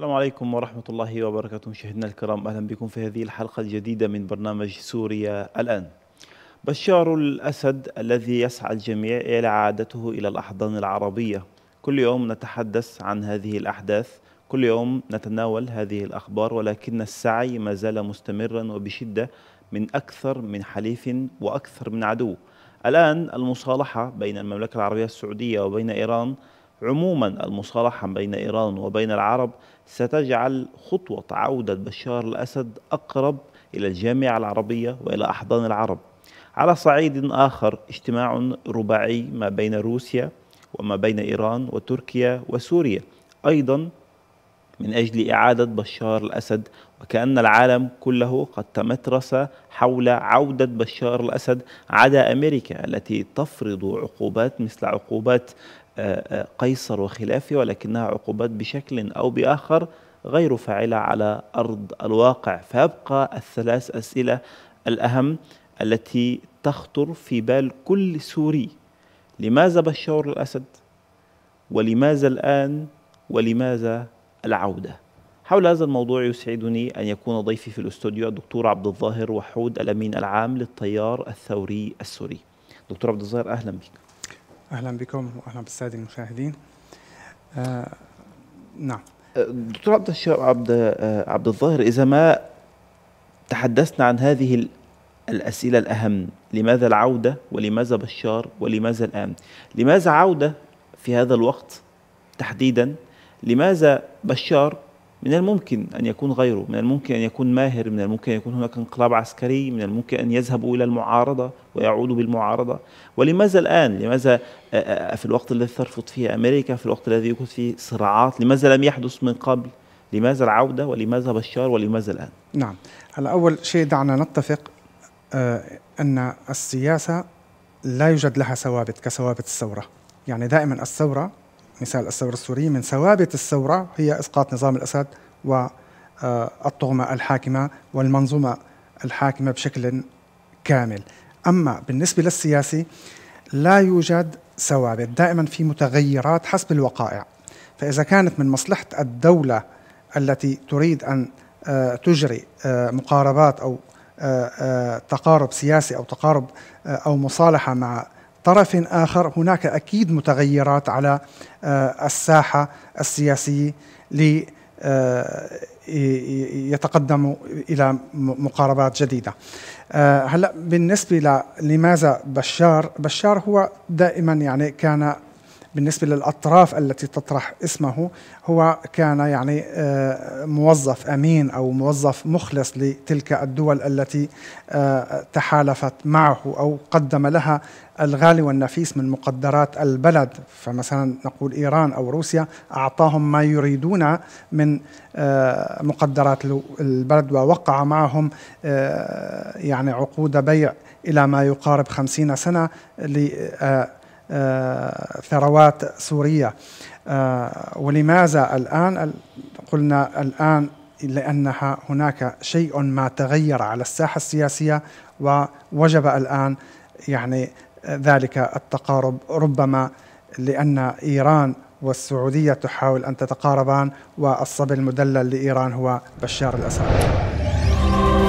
السلام عليكم ورحمة الله وبركاته مشاهدينا الكرام أهلا بكم في هذه الحلقة الجديدة من برنامج سوريا الآن بشار الأسد الذي يسعى الجميع إلى عادته إلى الأحضان العربية كل يوم نتحدث عن هذه الأحداث كل يوم نتناول هذه الأخبار ولكن السعي ما زال مستمرا وبشدة من أكثر من حليف وأكثر من عدو الآن المصالحة بين المملكة العربية السعودية وبين إيران عموما المصالحة بين إيران وبين العرب ستجعل خطوة عودة بشار الأسد أقرب إلى الجامعة العربية وإلى أحضان العرب على صعيد آخر اجتماع رباعي ما بين روسيا وما بين إيران وتركيا وسوريا أيضا من أجل إعادة بشار الأسد وكأن العالم كله قد تمترس حول عودة بشار الأسد عدا أمريكا التي تفرض عقوبات مثل عقوبات آه، آه، قيصر وخلافه ولكنها عقوبات بشكل أو بآخر غير فاعلة على أرض الواقع فيبقى الثلاث أسئلة الأهم التي تخطر في بال كل سوري لماذا بشار الأسد ولماذا الآن ولماذا العودة حول هذا الموضوع يسعدني أن يكون ضيفي في الاستوديو الدكتور عبد الظاهر وحود الأمين العام للتيار الثوري السوري دكتور عبد الظاهر أهلا بك أهلا بكم وأهلا بالسادة المشاهدين آه نعم آه، دكتور عبد عبد آه، عبد الظاهر إذا ما تحدثنا عن هذه الأسئلة الأهم لماذا العودة ولماذا بشار ولماذا الآن لماذا عودة في هذا الوقت تحديدا لماذا بشار من الممكن أن يكون غيره من الممكن أن يكون ماهر من الممكن أن يكون هناك انقلاب عسكري من الممكن أن يذهبوا إلى المعارضة ويعودوا بالمعارضة ولماذا الآن لماذا في الوقت الذي ترفض فيه أمريكا في الوقت الذي يكون فيه صراعات لماذا لم يحدث من قبل لماذا العودة ولماذا بشار ولماذا الآن نعم على أول شيء دعنا نتفق أن السياسة لا يوجد لها ثوابت كثوابت الثورة يعني دائما الثورة مثال الثورة السورية من ثوابت الثورة هي إسقاط نظام الأسد والطغمة آه، الحاكمة والمنظومة الحاكمة بشكل كامل أما بالنسبة للسياسي لا يوجد ثوابت دائما في متغيرات حسب الوقائع فإذا كانت من مصلحة الدولة التي تريد أن آه، تجري آه، مقاربات أو تقارب سياسي أو تقارب أو مصالحة مع طرف آخر هناك أكيد متغيرات على آه، الساحة السياسية ليتقدموا آه، الى مقاربات جديده. آه، هلا بالنسبه لماذا بشار؟ بشار هو دائما يعني كان بالنسبة للأطراف التي تطرح اسمه هو كان يعني آه، موظف أمين أو موظف مخلص لتلك الدول التي آه، تحالفت معه أو قدم لها الغالي والنفيس من مقدرات البلد فمثلا نقول إيران أو روسيا أعطاهم ما يريدون من آه، مقدرات البلد ووقع معهم يعني عقود بيع إلى ما يقارب خمسين سنة آه، ثروات سوريه آه، ولماذا الآن قلنا الآن لأنها هناك شيء ما تغير على الساحة السياسية ووجب الآن يعني ذلك التقارب ربما لأن إيران والسعودية تحاول أن تتقاربان والصبي المدلل لإيران هو بشار الأسد